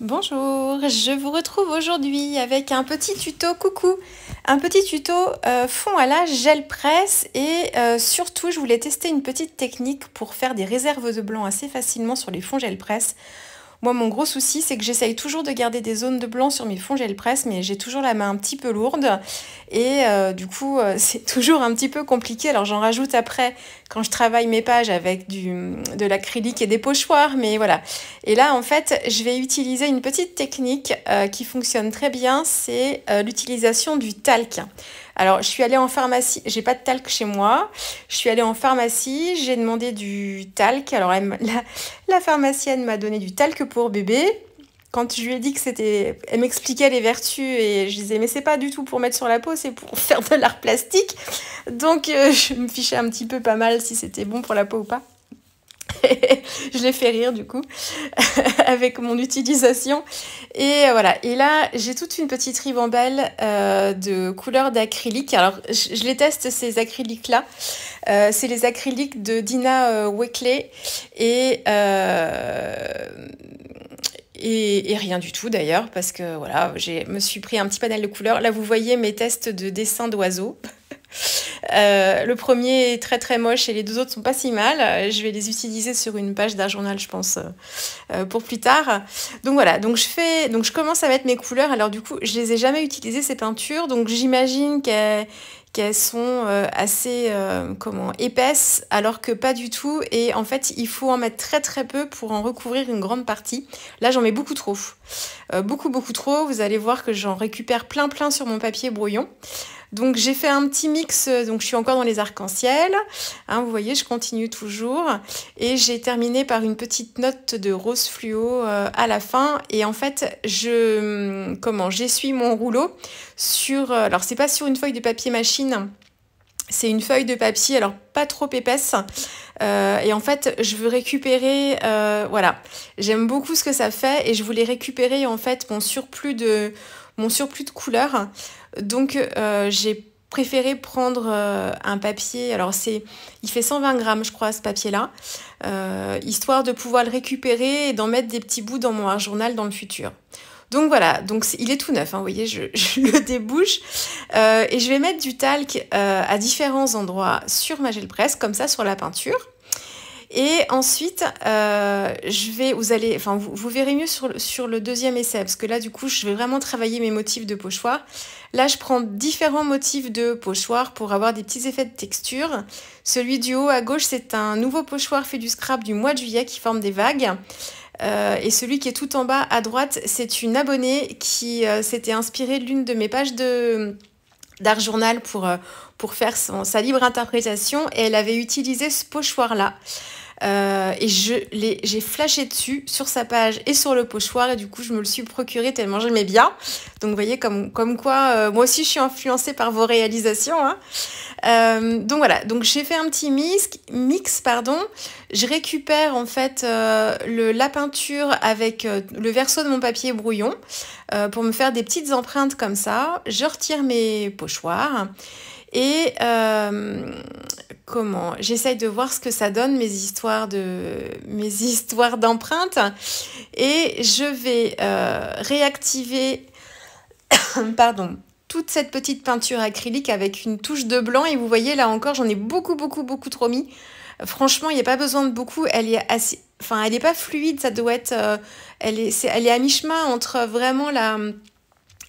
Bonjour, je vous retrouve aujourd'hui avec un petit tuto coucou, un petit tuto euh, fond à la gel presse et euh, surtout je voulais tester une petite technique pour faire des réserves de blanc assez facilement sur les fonds gel presse moi, mon gros souci, c'est que j'essaye toujours de garder des zones de blanc sur mes fonds gel presse, mais j'ai toujours la main un petit peu lourde. Et euh, du coup, euh, c'est toujours un petit peu compliqué. Alors, j'en rajoute après quand je travaille mes pages avec du, de l'acrylique et des pochoirs, mais voilà. Et là, en fait, je vais utiliser une petite technique euh, qui fonctionne très bien, c'est l'utilisation du talc. Alors, je suis allée en pharmacie, j'ai pas de talc chez moi. Je suis allée en pharmacie, j'ai demandé du talc. Alors, la, pharmacienne m'a donné du talc pour bébé quand je lui ai dit que c'était. Elle m'expliquait les vertus et je disais, mais c'est pas du tout pour mettre sur la peau, c'est pour faire de l'art plastique. Donc euh, je me fichais un petit peu pas mal si c'était bon pour la peau ou pas. je l'ai fait rire du coup avec mon utilisation. Et euh, voilà, et là j'ai toute une petite ribambelle euh, de couleurs d'acrylique. Alors je, les teste ces acryliques là. Euh, c'est les acryliques de Dina Weckley et et, rien du tout d'ailleurs, parce que voilà, je me suis pris un petit panel de couleurs. Là, vous voyez mes tests de dessin d'oiseaux. Euh, le premier est très très moche et les deux autres sont pas si mal. Euh, je vais les utiliser sur une page d'un journal, je pense, euh, pour plus tard. Donc voilà, donc je fais, donc je commence à mettre mes couleurs. Alors du coup, je les ai jamais utilisées ces peintures, donc j'imagine qu'elles sont assez comment épaisses, alors que pas du tout. Et en fait, il faut en mettre très très peu pour en recouvrir une grande partie. Là, j'en mets beaucoup trop, beaucoup beaucoup trop. Vous allez voir que j'en récupère plein plein sur mon papier brouillon. Donc j'ai fait un petit mix, euh, donc je suis encore dans les arcs-en-ciel. Hein, vous voyez, je continue toujours. Et j'ai terminé par une petite note de rose fluo euh, à la fin. Et en fait, je hum, comment j'essuie mon rouleau sur. Euh, alors c'est pas sur une feuille de papier machine. C'est une feuille de papier, alors pas trop épaisse. et en fait, je veux récupérer, voilà, j'aime beaucoup ce que ça fait et je voulais récupérer en fait mon surplus de mon surplus de couleurs donc euh, j'ai préféré prendre euh, un papier, alors c'est, il fait 120 grammes je crois ce papier-là, euh, histoire de pouvoir le récupérer et d'en mettre des petits bouts dans mon art journal dans le futur. Donc voilà, donc il est tout neuf, hein, vous voyez, je, le débouche. et je vais mettre du talc à différents endroits sur ma gel presse, comme ça sur la peinture. Et ensuite, je vais, vous allez, enfin, vous, verrez mieux sur le deuxième essai, parce que là, du coup, je vais vraiment travailler mes motifs de pochoir. Là, je prends différents motifs de pochoir pour avoir des petits effets de texture. Celui du haut à gauche, c'est un nouveau pochoir fait du scrap du mois de juillet qui forme des vagues. Euh, et celui qui est tout en bas à droite, c'est une abonnée qui euh, s'était inspirée de l'une de mes pages d'art journal pour, euh, faire sa libre interprétation et elle avait utilisé ce pochoir là. Euh, et je l'ai, j'ai flashé dessus sur sa page et sur le pochoir et du coup je me le suis procuré tellement j'aimais bien. Donc vous voyez comme, comme quoi euh, moi aussi je suis influencée par vos réalisations. Hein. Euh, donc voilà, donc j'ai fait un petit mix, mix pardon. Je récupère en fait le, la peinture avec le verso de mon papier brouillon pour me faire des petites empreintes comme ça. Je retire mes pochoirs et comment J'essaye de voir ce que ça donne mes histoires de mes histoires d'empreintes et je vais euh, réactiver pardon toute cette petite peinture acrylique avec une touche de blanc et vous voyez là encore j'en ai beaucoup beaucoup beaucoup trop mis. Franchement il n'y a pas besoin de beaucoup, elle est assez, enfin elle n'est pas fluide, ça doit être, euh, elle est, elle est à mi chemin entre vraiment la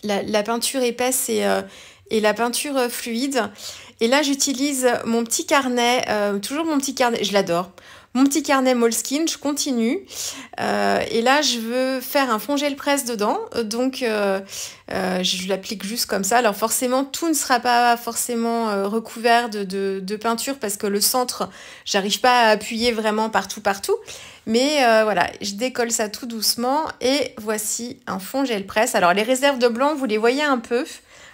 la, peinture épaisse et euh, et la peinture fluide. Et là, j'utilise mon petit carnet, euh, toujours mon petit carnet, je l'adore. Mon petit carnet Moleskine, je continue. Euh, et là, je veux faire un fond gel presse dedans. Donc, euh, je l'applique juste comme ça. Alors, forcément, tout ne sera pas forcément recouvert de, peinture parce que le centre, j'arrive pas à appuyer vraiment partout, partout. Mais voilà, je décolle ça tout doucement et voici un fond gel presse. Alors les réserves de blanc, vous les voyez un peu.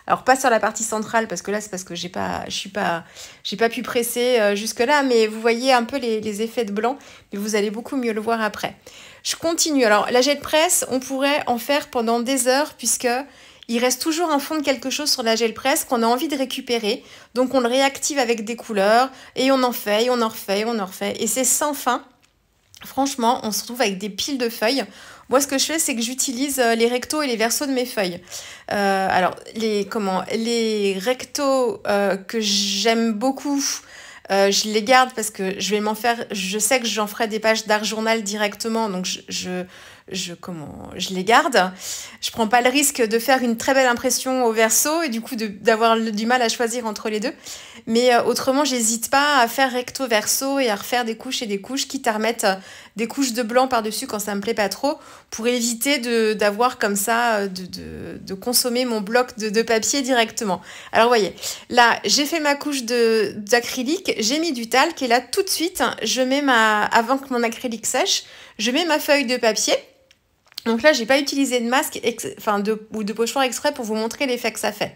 Alors pas sur la partie centrale parce que là c'est parce que j'ai pas, je suis pas, j'ai pas pu presser euh, jusque là, mais vous voyez un peu les, effets de blanc, mais vous allez beaucoup mieux le voir après. Je continue. Alors la gel presse, on pourrait en faire pendant des heures puisque il reste toujours un fond de quelque chose sur la gel presse qu'on a envie de récupérer, donc on le réactive avec des couleurs et on en fait, et on en refait, et on en refait, et c'est sans fin. Franchement, on se retrouve avec des piles de feuilles. Moi, ce que je fais, c'est que j'utilise euh, les rectos et les versos de mes feuilles. Euh, alors, les, comment, les rectos euh, que j'aime beaucoup, je les garde parce que je vais m'en faire. Je sais que j'en ferai des pages d'art journal directement, donc je, je, comment, je les garde. Je prends pas le risque de faire une très belle impression au verso et du coup d'avoir du mal à choisir entre les deux. Mais euh, autrement, j'hésite pas à faire recto verso et à refaire des couches et des couches, qui à euh, des couches de blanc par-dessus quand ça me plaît pas trop, pour éviter d'avoir comme ça, euh, de, consommer mon bloc de, de papier directement. Alors vous voyez, là, j'ai fait ma couche d'acrylique, j'ai mis du talc et là, tout de suite, je mets ma, avant que mon acrylique sèche, je mets ma feuille de papier donc là, j'ai pas utilisé de masque enfin de, ou de pochoir exprès pour vous montrer l'effet que ça fait.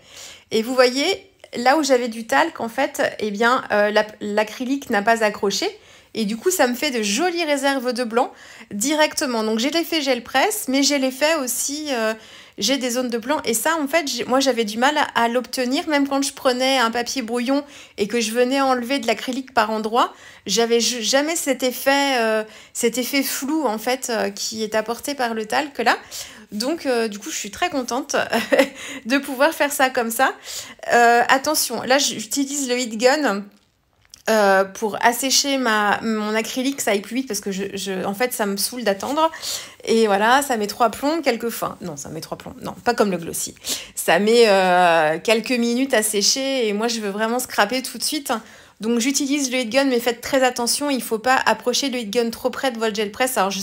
Et vous voyez, là où j'avais du talc, en fait, eh bien, euh, l'acrylique n'a pas accroché. Et du coup, ça me fait de jolies réserves de blanc directement. Donc j'ai l'effet gel presse, mais j'ai l'effet aussi... Euh, j'ai des zones de plan Et ça, en fait, moi, j'avais du mal à, l'obtenir. Même quand je prenais un papier brouillon et que je venais enlever de l'acrylique par endroit, j'avais jamais cet effet, euh, cet effet flou, en fait, euh, qui est apporté par le talc là. Donc, euh, du coup, je suis très contente de pouvoir faire ça comme ça. attention, là, j'utilise le Heat Gun euh, pour assécher ma, mon acrylique, ça aille plus vite parce que je, en fait, ça me saoule d'attendre. Et voilà, ça met trois plombs quelques fins. Non, ça met trois plombs. Non, pas comme le glossy. Ça met euh, quelques minutes à sécher et moi, je veux vraiment scraper tout de suite donc j'utilise le heat gun, mais faites très attention, il ne faut pas approcher le heat gun trop près de votre gel press. Alors je,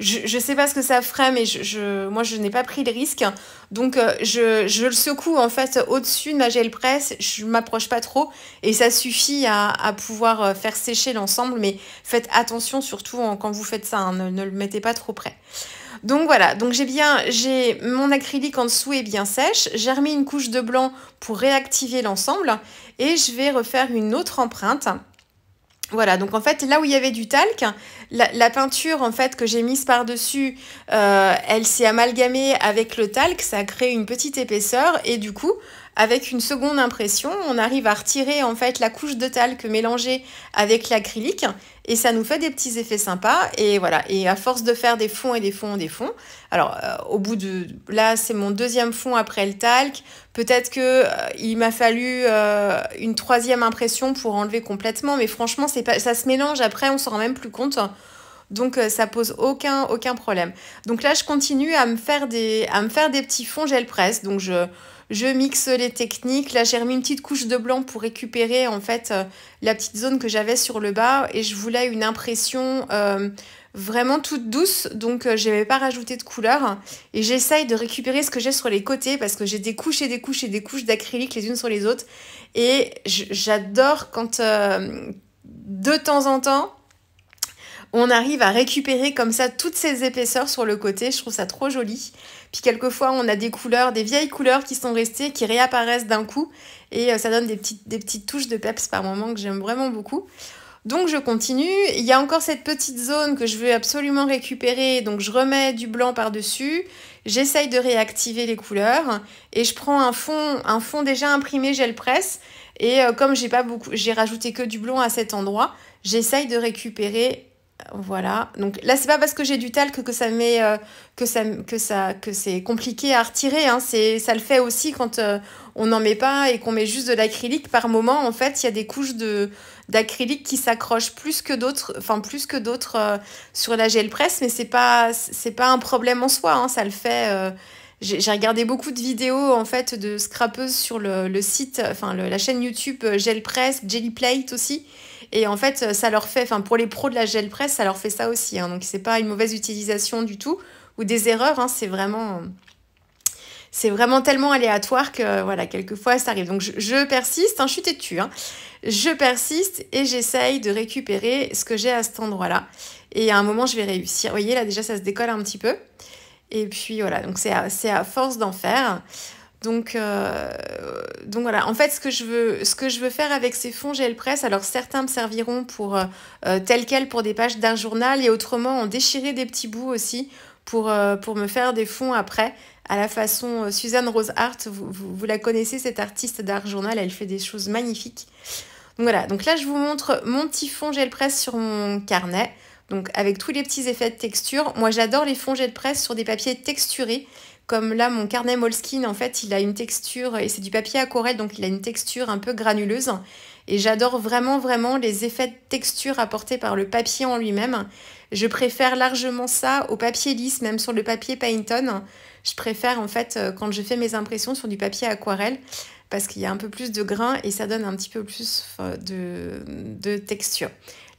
je, sais pas ce que ça ferait, mais je, moi je n'ai pas pris le risque. Donc euh, je, le secoue en fait au-dessus de ma gel press. je m'approche pas trop et ça suffit à, pouvoir euh, faire sécher l'ensemble. Mais faites attention surtout quand vous faites ça, hein, ne le mettez pas trop près. Donc voilà, donc j'ai bien, j'ai mon acrylique en dessous est bien sèche, j'ai remis une couche de blanc pour réactiver l'ensemble et je vais refaire une autre empreinte. Voilà, donc en fait, là où il y avait du talc, la, peinture en fait que j'ai mise par-dessus, euh, elle s'est amalgamée avec le talc, ça a créé une petite épaisseur et du coup, avec une seconde impression, on arrive à retirer en fait la couche de talc mélangée avec l'acrylique et ça nous fait des petits effets sympas et voilà et à force de faire des fonds et des fonds et des fonds alors euh, au bout de là c'est mon deuxième fond après le talc peut-être que euh, il m'a fallu euh, une troisième impression pour enlever complètement mais franchement c'est pas ça se mélange après on s'en rend même plus compte donc ça pose aucun aucun problème donc là je continue à me faire des à me faire des petits fonds gel presse donc je je mixe les techniques. Là, j'ai remis une petite couche de blanc pour récupérer en fait euh, la petite zone que j'avais sur le bas et je voulais une impression euh, vraiment toute douce, donc euh, je n'avais pas rajouté de couleur. Et j'essaye de récupérer ce que j'ai sur les côtés parce que j'ai des couches et des couches et des couches d'acrylique les unes sur les autres. Et j'adore quand de temps en temps, on arrive à récupérer comme ça toutes ces épaisseurs sur le côté. Je trouve ça trop joli. Puis quelquefois, on a des couleurs, des vieilles couleurs qui sont restées, qui réapparaissent d'un coup. Et euh, ça donne des petites, des petites touches de peps par moment que j'aime vraiment beaucoup. Donc je continue. Il y a encore cette petite zone que je veux absolument récupérer. Donc je remets du blanc par-dessus. J'essaye de réactiver les couleurs. Et je prends un fond, un fond déjà imprimé gel presse. Et euh, comme j'ai pas beaucoup, j'ai rajouté que du blanc à cet endroit, j'essaye de récupérer voilà. Donc là, c'est pas parce que j'ai du talc que ça met, euh, que ça, que ça, que c'est compliqué à retirer. Hein. C'est, ça le fait aussi quand euh, on n'en met pas et qu'on met juste de l'acrylique. Par moment, en fait, il y a des couches de d'acrylique qui s'accrochent plus que d'autres, enfin plus que d'autres euh, sur la gel presse. Mais c'est pas, pas un problème en soi. Hein. Ça le fait. j'ai regardé beaucoup de vidéos en fait de scrapeuses sur le, site, enfin la chaîne YouTube Gel Press, Jelly Plate aussi et en fait, euh, ça leur fait, enfin pour les pros de la gel presse, ça leur fait ça aussi. Hein. Donc, Donc n'est pas une mauvaise utilisation du tout ou des erreurs. Hein. C'est vraiment, c'est vraiment tellement aléatoire que voilà, quelquefois ça arrive. Donc je, persiste, hein, je suis têtue. Je persiste et j'essaye de récupérer ce que j'ai à cet endroit-là. Et à un moment, je vais réussir. Vous voyez là déjà, ça se décolle un petit peu. Et puis voilà, donc c'est à force d'en faire. Donc, euh, donc voilà, en fait, ce que, je veux, ce que je veux faire avec ces fonds gel Press, alors certains me serviront pour euh, euh, tel quel pour des pages d'un journal et autrement en déchirer des petits bouts aussi pour, pour me faire des fonds après, à la façon Suzanne Rose Hart, vous, la connaissez, cette artiste d'art journal, elle fait des choses magnifiques. Donc voilà, donc là je vous montre mon petit fond gel Press sur mon carnet, donc avec tous les petits effets de texture. Moi j'adore les fonds gel Press sur des papiers texturés comme là, mon carnet Moleskine, en fait, il a une texture, et c'est du papier aquarelle, donc il a une texture un peu granuleuse. Et j'adore vraiment, vraiment les effets de texture apportés par le papier en lui-même. Je préfère largement ça au papier lisse, même sur le papier Painton. Je préfère, en fait, euh, quand je fais mes impressions sur du papier aquarelle, parce qu'il y a un peu plus de grain et ça donne un petit peu plus euh, de, de texture.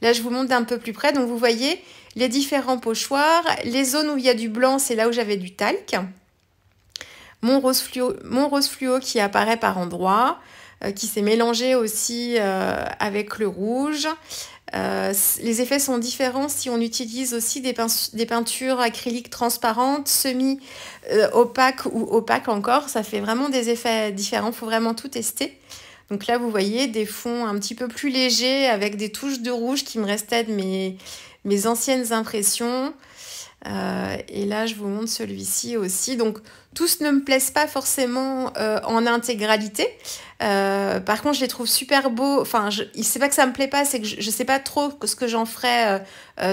Là, je vous montre d'un peu plus près. Donc, vous voyez les différents pochoirs. Les zones où il y a du blanc, c'est là où j'avais du talc mon rose fluo, qui apparaît par endroits, euh, qui s'est mélangé aussi euh, avec le rouge. Euh, les effets sont différents si on utilise aussi des, peintures acryliques transparentes, semi-opaques ou opaques encore. Ça fait vraiment des effets différents. Il faut vraiment tout tester. Donc là, vous voyez des fonds un petit peu plus légers avec des touches de rouge qui me restaient de mes anciennes impressions. Euh, et là, je vous montre celui-ci aussi. Donc, tous ne me plaisent pas forcément euh, en intégralité. Euh, par contre, je les trouve super beaux. Enfin, je, sais pas que ça me plaît pas, c'est que je, ne sais pas trop ce que j'en ferais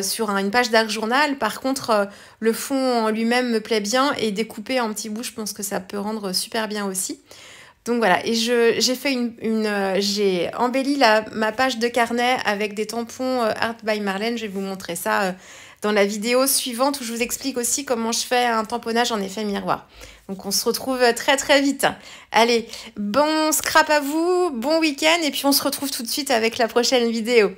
sur une page d'art journal. Par contre, le fond en lui-même me plaît bien et découpé en petits bouts, je pense que ça peut rendre super bien aussi. Donc voilà, et j'ai fait une, une euh, j'ai embelli ma page de carnet avec des tampons euh, Art by Marlène. Je vais vous montrer ça euh, dans la vidéo suivante où je vous explique aussi comment je fais un tamponnage en effet miroir. Donc on se retrouve très très vite. Allez, bon scrap à vous, bon week-end et puis on se retrouve tout de suite avec la prochaine vidéo.